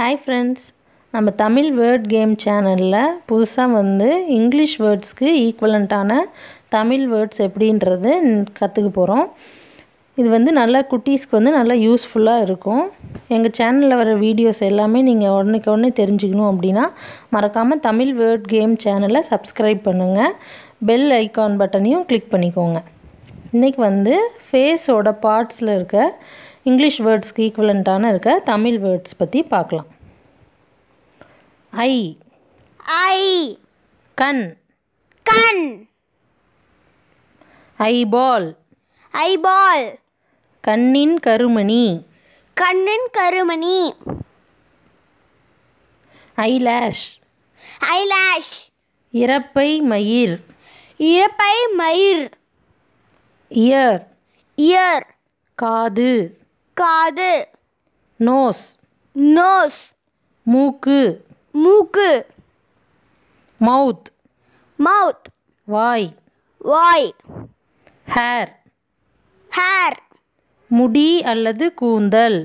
hi friends நம்ம Tamil word game சேனலில் புதுசாக வந்து இங்கிலீஷ் வேர்ட்ஸ்க்கு ஈக்குவலண்ட்டான தமிழ் வேர்ட்ஸ் எப்படின்றது கற்றுக்க போகிறோம் இது வந்து நல்லா குட்டீஸ்க்கு வந்து நல்லா யூஸ்ஃபுல்லாக இருக்கும் எங்கள் சேனலில் வர வீடியோஸ் எல்லாமே நீங்கள் உடனுக்கு உடனே தெரிஞ்சுக்கணும் அப்படின்னா மறக்காமல் தமிழ் வேர்ட் கேம் சேனலை சப்ஸ்கிரைப் பண்ணுங்கள் பெல் ஐக்கான் பட்டனையும் கிளிக் பண்ணிக்கோங்க இன்றைக்கி வந்து ஃபேஸோட பார்ட்ஸில் இருக்க இங்கிலீஷ் வேர்ட்ஸ்க்கு ஈக்குவலண்ட்டான இருக்க தமிழ் வேர்ட்ஸ் பற்றி பார்க்கலாம் ஐ ஐ கண் கண் ஐபால் ஐபால் கண்ணின் கருமணி கண்ணின் கருமணி ஐலாஷ் ஐலாஷ் இறப்பை மயிர் இறப்பை மயிர் இயர் இயர் காது காது நோஸ் நோஸ் மூக்கு மூக்கு மவுத் மவுத் வாய் வாய் ஹேர் ஹேர் முடி அல்லது கூந்தல்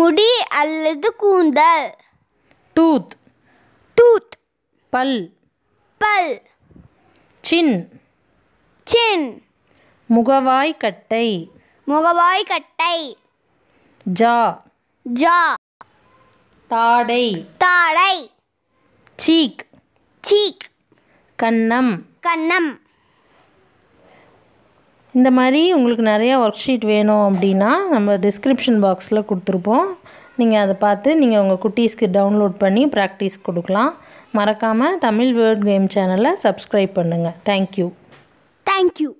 முடி அல்லது கூந்தல் டூத் டூத் பல் பல் சின் சின் முகவாய் கட்டை முகவாய் கட்டை ஜா ஜா தாடை தாடை சீக் சீக் கண்ணம் கண்ணம் இந்த மாதிரி உங்களுக்கு நிறையா ஒர்க் ஷீட் வேணும் அப்படின்னா நம்ம டிஸ்கிரிப்ஷன் பாக்ஸில் கொடுத்துருப்போம் நீங்கள் அதை பார்த்து நீங்கள் உங்கள் குட்டீஸ்க்கு டவுன்லோட் பண்ணி ப்ராக்டிஸ் கொடுக்கலாம் மறக்காமல் தமிழ் வேர்ட் கேம் சேனலை சப்ஸ்கிரைப் பண்ணுங்கள் தேங்க்யூ தேங்க்யூ